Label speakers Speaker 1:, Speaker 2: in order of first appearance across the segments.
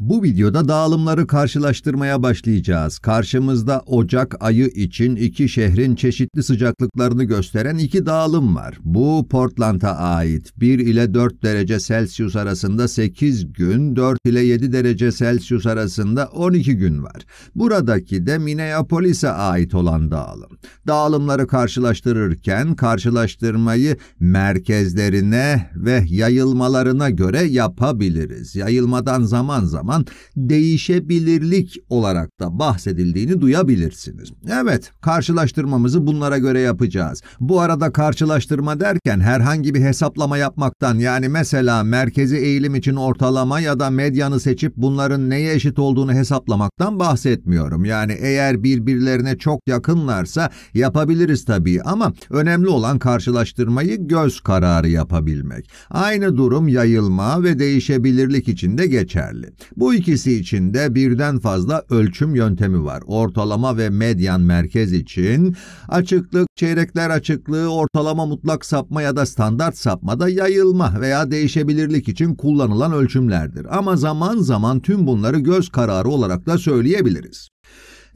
Speaker 1: Bu videoda dağılımları karşılaştırmaya başlayacağız. Karşımızda Ocak ayı için iki şehrin çeşitli sıcaklıklarını gösteren iki dağılım var. Bu Portland'a ait 1 ile 4 derece Celsius arasında 8 gün, 4 ile 7 derece Celsius arasında 12 gün var. Buradaki de Minneapolis'e ait olan dağılım. Dağılımları karşılaştırırken karşılaştırmayı merkezlerine ve yayılmalarına göre yapabiliriz. Yayılmadan zaman zaman zaman değişebilirlik olarak da bahsedildiğini duyabilirsiniz. Evet, karşılaştırmamızı bunlara göre yapacağız. Bu arada karşılaştırma derken herhangi bir hesaplama yapmaktan yani mesela merkezi eğilim için ortalama ya da medyanı seçip bunların neye eşit olduğunu hesaplamaktan bahsetmiyorum. Yani eğer birbirlerine çok yakınlarsa yapabiliriz tabii ama önemli olan karşılaştırmayı göz kararı yapabilmek. Aynı durum yayılma ve değişebilirlik için de geçerli. Bu ikisi için de birden fazla ölçüm yöntemi var. Ortalama ve medyan merkez için açıklık, çeyrekler açıklığı, ortalama mutlak sapma ya da standart sapmada yayılma veya değişebilirlik için kullanılan ölçümlerdir. Ama zaman zaman tüm bunları göz kararı olarak da söyleyebiliriz.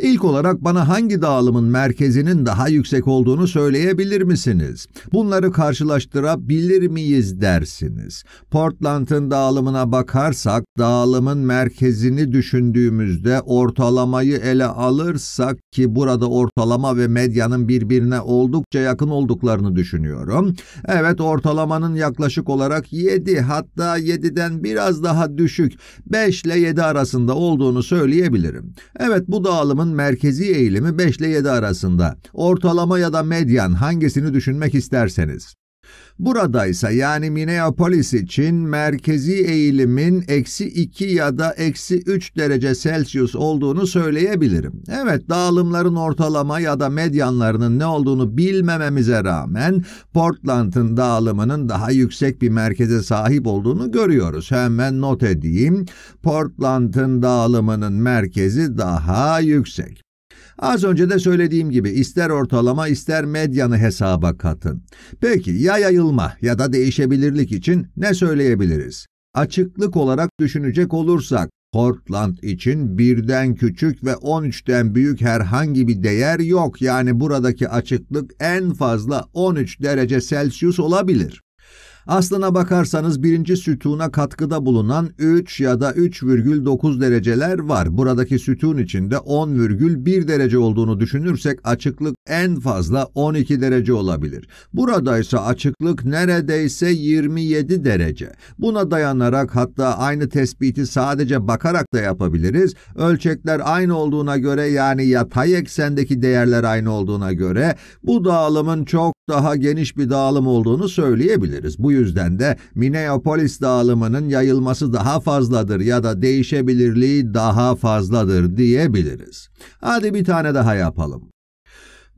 Speaker 1: İlk olarak bana hangi dağılımın merkezinin daha yüksek olduğunu söyleyebilir misiniz? Bunları karşılaştırabilir miyiz dersiniz. Portland'ın dağılımına bakarsak dağılımın merkezini düşündüğümüzde ortalamayı ele alırsak ki burada ortalama ve medyanın birbirine oldukça yakın olduklarını düşünüyorum. Evet ortalamanın yaklaşık olarak 7 hatta 7'den biraz daha düşük 5 ile 7 arasında olduğunu söyleyebilirim. Evet bu dağılımın Kur'an merkezi eğilimi 5 ile 7 arasında. Ortalama ya da medyan hangisini düşünmek isterseniz. Burada ise yani Minneapolis için merkezi eğilimin eksi 2 ya da eksi 3 derece Celsius olduğunu söyleyebilirim. Evet dağılımların ortalama ya da medyanlarının ne olduğunu bilmememize rağmen Portland'ın dağılımının daha yüksek bir merkeze sahip olduğunu görüyoruz. Hemen not edeyim. Portland'ın dağılımının merkezi daha yüksek. Az önce de söylediğim gibi ister ortalama ister medyanı hesaba katın. Peki ya yayılma ya da değişebilirlik için ne söyleyebiliriz? Açıklık olarak düşünecek olursak Portland için birden küçük ve 13'ten büyük herhangi bir değer yok. Yani buradaki açıklık en fazla 13 derece Celsius olabilir. Aslına bakarsanız birinci sütuna katkıda bulunan 3 ya da 3,9 dereceler var. Buradaki sütun içinde 10,1 derece olduğunu düşünürsek açıklık en fazla 12 derece olabilir. Burada ise açıklık neredeyse 27 derece. Buna dayanarak hatta aynı tespiti sadece bakarak da yapabiliriz. Ölçekler aynı olduğuna göre yani yatay eksendeki değerler aynı olduğuna göre bu dağılımın çok daha geniş bir dağılım olduğunu söyleyebiliriz. Bu yüzden de Minneapolis dağılımının yayılması daha fazladır ya da değişebilirliği daha fazladır diyebiliriz. Hadi bir tane daha yapalım.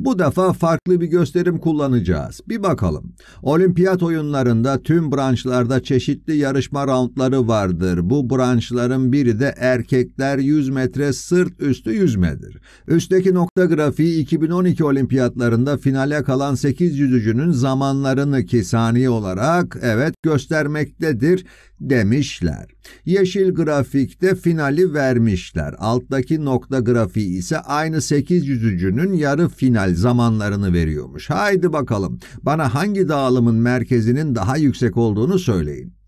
Speaker 1: Bu defa farklı bir gösterim kullanacağız. Bir bakalım. Olimpiyat oyunlarında tüm branşlarda çeşitli yarışma roundları vardır. Bu branşların biri de erkekler 100 metre sırt üstü yüzmedir. Üstteki nokta grafiği 2012 olimpiyatlarında finale kalan 8 yüzücünün zamanlarını ki saniye olarak evet göstermektedir demişler. Yeşil grafikte finali vermişler. Alttaki nokta grafiği ise aynı 8 yüzücünün yarı final derhal zamanlarını veriyormuş. Haydi bakalım bana hangi dağılımın merkezinin daha yüksek olduğunu söyleyin.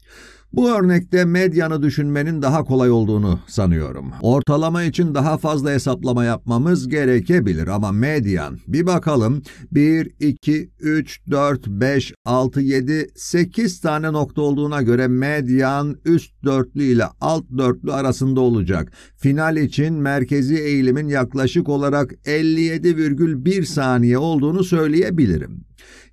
Speaker 1: Bu örnekte medyanı düşünmenin daha kolay olduğunu sanıyorum. Ortalama için daha fazla hesaplama yapmamız gerekebilir ama medyan bir bakalım 1, 2, 3, 4, 5, 6, 7, 8 tane nokta olduğuna göre medyan üst dörtlü ile alt dörtlü arasında olacak. Final için merkezi eğilimin yaklaşık olarak 57,1 saniye olduğunu söyleyebilirim.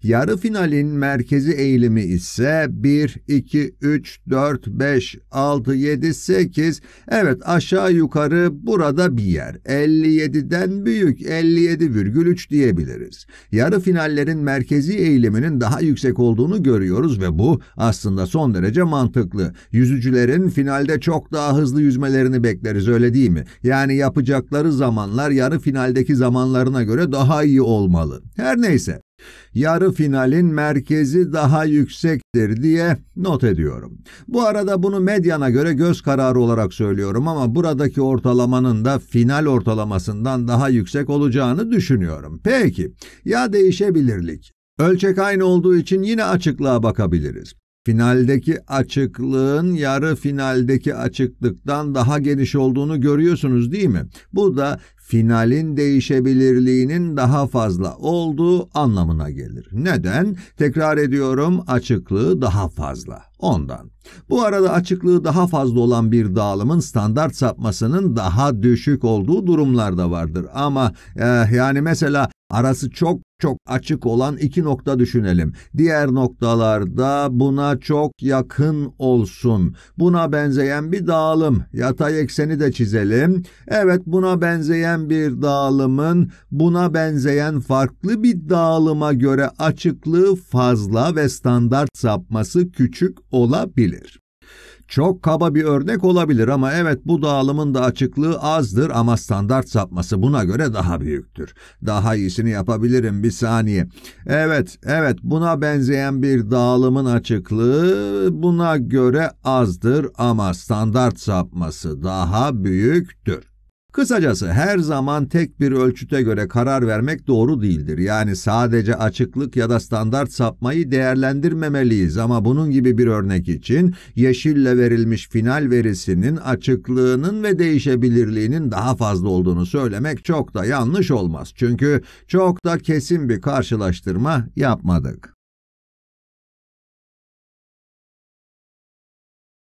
Speaker 1: Yarı finalin merkezi eğilimi ise 1, 2, 3, 4, 5, 6, 7, 8. Evet aşağı yukarı burada bir yer. 57'den büyük 57,3 diyebiliriz. Yarı finallerin merkezi eğiliminin daha yüksek olduğunu görüyoruz ve bu aslında son derece mantıklı. Yüzücülerin finalde çok daha hızlı yüzmelerini bekleriz öyle değil mi? Yani yapacakları zamanlar yarı finaldeki zamanlarına göre daha iyi olmalı. Her neyse. Yarı finalin merkezi daha yüksektir diye not ediyorum. Bu arada bunu medyana göre göz kararı olarak söylüyorum ama buradaki ortalamanın da final ortalamasından daha yüksek olacağını düşünüyorum. Peki, ya değişebilirlik? Ölçek aynı olduğu için yine açıklığa bakabiliriz finaldeki açıklığın yarı finaldeki açıklıktan daha geniş olduğunu görüyorsunuz değil mi? Bu da finalin değişebilirliğinin daha fazla olduğu anlamına gelir. Neden? Tekrar ediyorum açıklığı daha fazla. Ondan. Bu arada açıklığı daha fazla olan bir dağılımın standart sapmasının daha düşük olduğu durumlar da vardır. Ama eh, yani mesela arası çok çok açık olan iki nokta düşünelim. Diğer noktalarda buna çok yakın olsun. Buna benzeyen bir dağılım. Yatay ekseni de çizelim. Evet buna benzeyen bir dağılımın buna benzeyen farklı bir dağılıma göre açıklığı fazla ve standart sapması küçük olabilir. Çok kaba bir örnek olabilir ama evet bu dağılımın da açıklığı azdır ama standart sapması buna göre daha büyüktür. Daha iyisini yapabilirim bir saniye. Evet, evet buna benzeyen bir dağılımın açıklığı buna göre azdır ama standart sapması daha büyüktür. Kısacası her zaman tek bir ölçüte göre karar vermek doğru değildir. Yani sadece açıklık ya da standart sapmayı değerlendirmemeliyiz ama bunun gibi bir örnek için yeşille verilmiş final verisinin açıklığının ve değişebilirliğinin daha fazla olduğunu söylemek çok da yanlış olmaz. Çünkü çok da kesin bir karşılaştırma yapmadık.